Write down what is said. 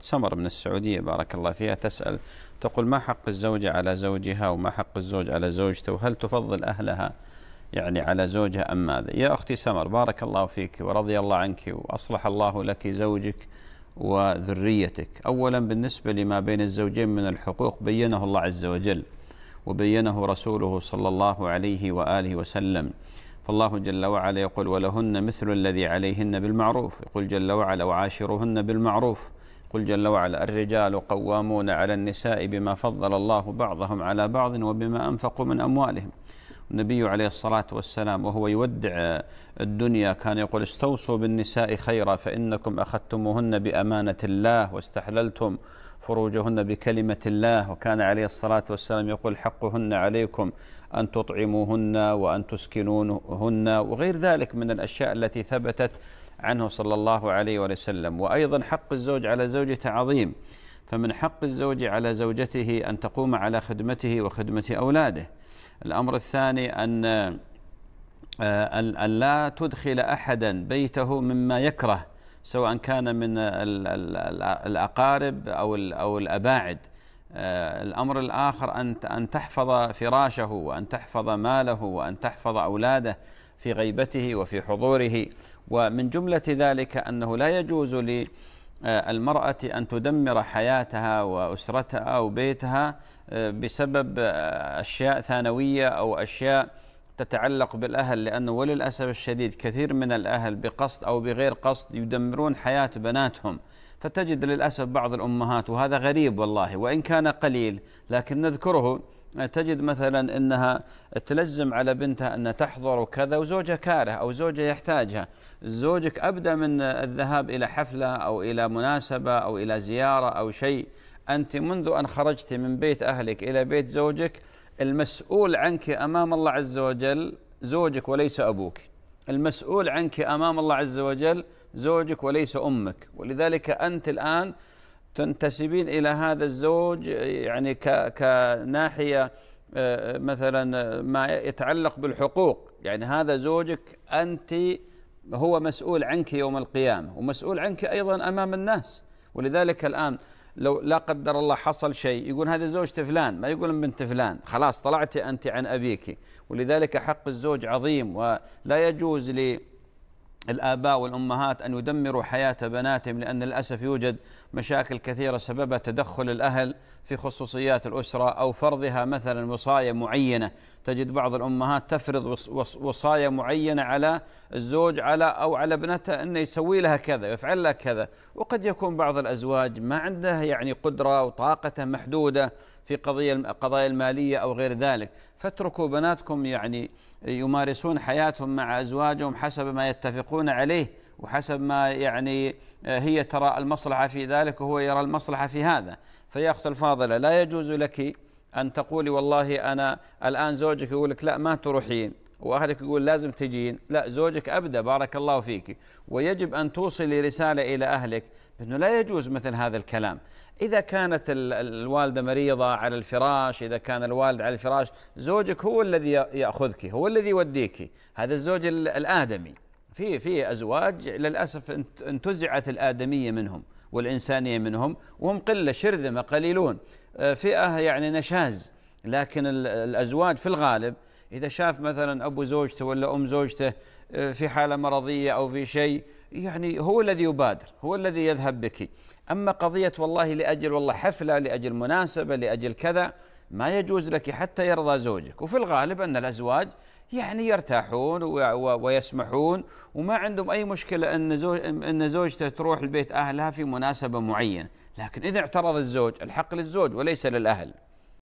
أخت سمر من السعوديه بارك الله فيها تسال تقول ما حق الزوجه على زوجها وما حق الزوج على زوجته وهل تفضل اهلها يعني على زوجها ام ماذا؟ يا اختي سمر بارك الله فيك ورضي الله عنك واصلح الله لك زوجك وذريتك. اولا بالنسبه لما بين الزوجين من الحقوق بينه الله عز وجل وبينه رسوله صلى الله عليه واله وسلم. فالله جل وعلا يقول ولهن مثل الذي عليهن بالمعروف يقول جل وعلا وعاشرهن بالمعروف قل جل وعلا الرجال قوامون على النساء بما فضل الله بعضهم على بعض وبما أنفقوا من أموالهم النبي عليه الصلاة والسلام وهو يودع الدنيا كان يقول استوصوا بالنساء خيرا فإنكم أخذتموهن بأمانة الله واستحللتم فروجهن بكلمة الله وكان عليه الصلاة والسلام يقول حقهن عليكم أن تطعموهن وأن تسكنوهن وغير ذلك من الأشياء التي ثبتت عنه صلى الله عليه وسلم وأيضا حق الزوج على زوجته عظيم فمن حق الزوج على زوجته أن تقوم على خدمته وخدمة أولاده الأمر الثاني أن آه، أن لا تدخل أحدا بيته مما يكره سواء كان من الأقارب أو أو الأباعد آه، الأمر الآخر أن أن تحفظ فراشه وأن تحفظ ماله وأن تحفظ أولاده في غيبته وفي حضوره ومن جملة ذلك أنه لا يجوز للمرأة أن تدمر حياتها وأسرتها أو بيتها آه، بسبب آه، أشياء ثانوية أو أشياء تتعلق بالأهل لأنه وللأسف الشديد كثير من الأهل بقصد أو بغير قصد يدمرون حياة بناتهم فتجد للأسف بعض الأمهات وهذا غريب والله وإن كان قليل لكن نذكره تجد مثلا انها تلزم على بنتها ان تحضر وكذا وزوجها كاره او زوجها يحتاجها، زوجك ابدا من الذهاب الى حفله او الى مناسبه او الى زياره او شيء، انت منذ ان خرجت من بيت اهلك الى بيت زوجك المسؤول عنك امام الله عز وجل زوجك وليس ابوك. المسؤول عنك امام الله عز وجل زوجك وليس امك، ولذلك انت الان تنتسبين إلى هذا الزوج يعني كناحية آه، مثلا ما يتعلق بالحقوق يعني هذا زوجك أنت هو مسؤول عنك يوم القيامة ومسؤول عنك أيضا أمام الناس ولذلك الآن لو لا قدر الله حصل شيء يقول هذه زوجة فلان ما يقول بنت فلان خلاص طلعتي أنت عن أبيك ولذلك حق الزوج عظيم ولا يجوز لي الآباء والأمهات أن يدمروا حياة بناتهم لأن للأسف يوجد مشاكل كثيرة سببها تدخل الأهل في خصوصيات الأسرة أو فرضها مثلا وصايا معينة تجد بعض الأمهات تفرض وصايا معينة على الزوج على أو على ابنتها أنه يسوي لها كذا يفعل لها كذا وقد يكون بعض الأزواج ما عنده يعني قدرة وطاقته محدودة في قضية قضايا المالية أو غير ذلك فاتركوا بناتكم يعني يمارسون حياتهم مع أزواجهم حسب ما يتفقون عليه وحسب ما يعني آه، هي ترى المصلحة في ذلك وهو يرى المصلحة في هذا فيا أخت الفاضلة لا يجوز لك أن تقولي والله أنا الآن زوجك يقول لك لا ما تروحين واحدك يقول لازم تجين لا زوجك ابدا بارك الله فيك ويجب ان توصلي رساله الى اهلك بانه لا يجوز مثل هذا الكلام اذا كانت الوالده مريضه على الفراش اذا كان الوالد على الفراش زوجك هو الذي ياخذك هو الذي يوديك هذا الزوج الادمي في في ازواج للاسف انتزعت الادميه منهم والانسانيه منهم وهم قله شرذمه قليلون آه، فئه يعني نشاز لكن الازواج في الغالب إذا شاف مثلا أبو زوجته ولا أم زوجته آه، في حالة مرضية أو في شيء يعني هو الذي يبادر هو الذي يذهب بك أما قضية والله لأجل والله حفلة لأجل مناسبة لأجل كذا ما يجوز لك حتى يرضى زوجك وفي الغالب أن الأزواج يعني يرتاحون ويسمحون وما عندهم أي مشكلة أن, زوج أن زوجته تروح لبيت أهلها في مناسبة معينة لكن إذا اعترض الزوج الحق للزوج وليس للأهل